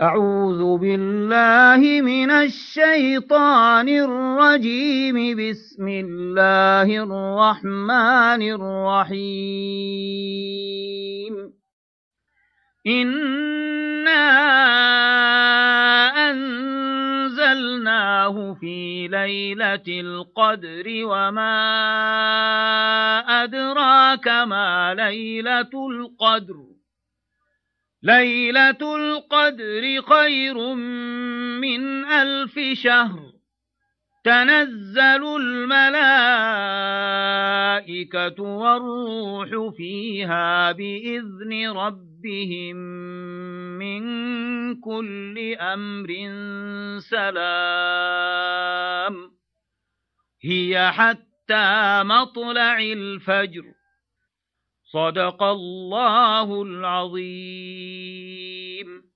أعوذ بالله من الشيطان الرجيم بسم الله الرحمن الرحيم إنا أنزلناه في ليلة القدر وما أدراك ما ليلة القدر ليلة القدر خير من ألف شهر تنزل الملائكة والروح فيها بإذن ربهم من كل أمر سلام هي حتى مطلع الفجر صدق الله العظيم